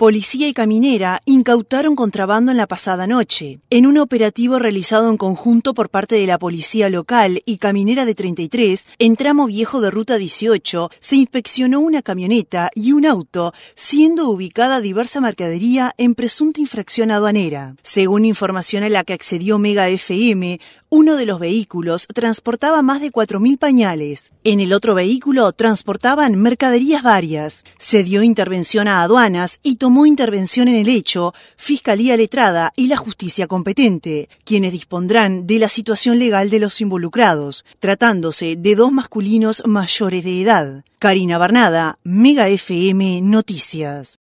policía y caminera incautaron contrabando en la pasada noche. En un operativo realizado en conjunto por parte de la policía local y caminera de 33, en tramo viejo de ruta 18, se inspeccionó una camioneta y un auto, siendo ubicada diversa mercadería en presunta infracción aduanera. Según información a la que accedió Mega FM, uno de los vehículos transportaba más de 4.000 pañales. En el otro vehículo transportaban mercaderías varias. Se dio intervención a aduanas y tomó intervención en el hecho Fiscalía Letrada y la justicia competente, quienes dispondrán de la situación legal de los involucrados, tratándose de dos masculinos mayores de edad. Karina Barnada, Mega FM Noticias.